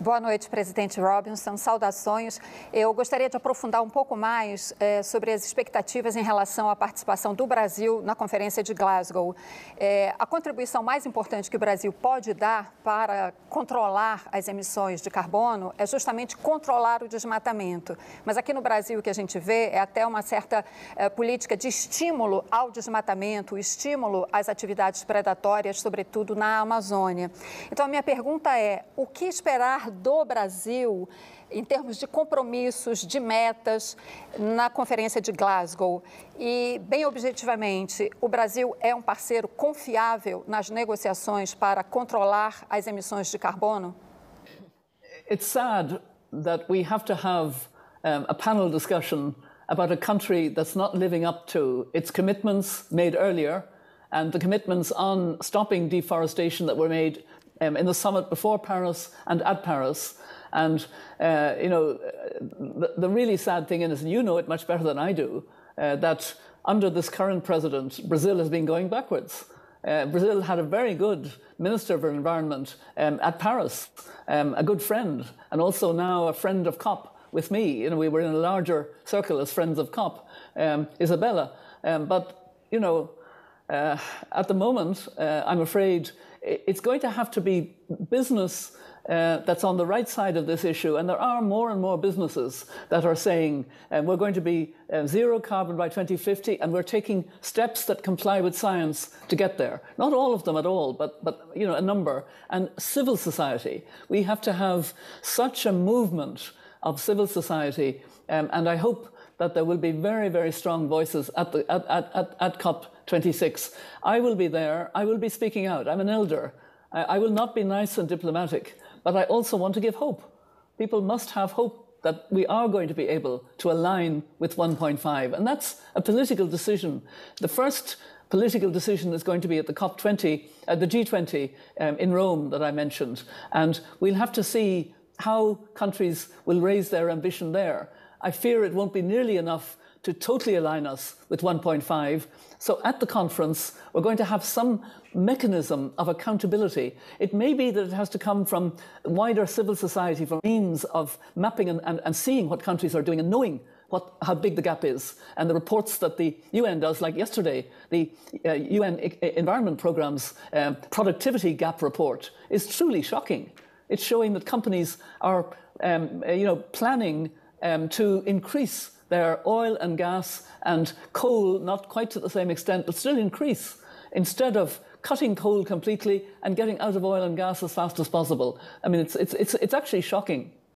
Boa noite, presidente Robinson. Saudações. Eu gostaria de aprofundar um pouco mais é, sobre as expectativas em relação à participação do Brasil na Conferência de Glasgow. É, a contribuição mais importante que o Brasil pode dar para controlar as emissões de carbono é justamente controlar o desmatamento. Mas aqui no Brasil, o que a gente vê é até uma certa é, política de estímulo ao desmatamento, estímulo às atividades predatórias, sobretudo na Amazônia. Então, a minha pergunta é: o que esperar? do Brasil em termos de compromissos, de metas na Conferência de Glasgow. E, bem objetivamente, o Brasil é um parceiro confiável nas negociações para controlar as emissões de carbono? É triste que tenhamos que ter uma discussão a panel sobre um país que não está vivendo up to seus compromissos made earlier and the commitments on stopping deforestation that were made um, in the summit before Paris and at Paris. And, uh, you know, the, the, really sad thing is, and you know it much better than I do, uh, that under this current president, Brazil has been going backwards. Uh, Brazil had a very good minister for environment um, at Paris, um, a good friend, and also now a friend of COP with me. You know, we were in a larger circle as friends of COP, um, Isabella. Um, but, you know, uh, at the moment, uh, I'm afraid it's going to have to be business uh, that's on the right side of this issue. And there are more and more businesses that are saying um, we're going to be uh, zero carbon by 2050, and we're taking steps that comply with science to get there. Not all of them at all, but but you know a number. And civil society, we have to have such a movement of civil society, um, and I hope that there will be very, very strong voices at, the, at, at, at, COP26. I will be there. I will be speaking out. I'm an elder. I, I will not be nice and diplomatic, but I also want to give hope. People must have hope that we are going to be able to align with 1.5. And that's a political decision. The first political decision is going to be at the COP20, at the G20 um, in Rome that I mentioned. And we'll have to see how countries will raise their ambition there. I fear it won't be nearly enough to totally align us with 1.5. So at the conference, we're going to have some mechanism of accountability. It may be that it has to come from wider civil society, for means of mapping and, and, and seeing what countries are doing and knowing what, how big the gap is. And the reports that the UN does, like yesterday, the uh, UN I- Environment Programme's um, productivity gap report is truly shocking. It's showing that companies are, um, you know, planning um, to increase their oil and gas and coal, not quite to the same extent, but still increase instead of cutting coal completely and getting out of oil and gas as fast as possible. I mean, it's, it's, it's, it's actually shocking.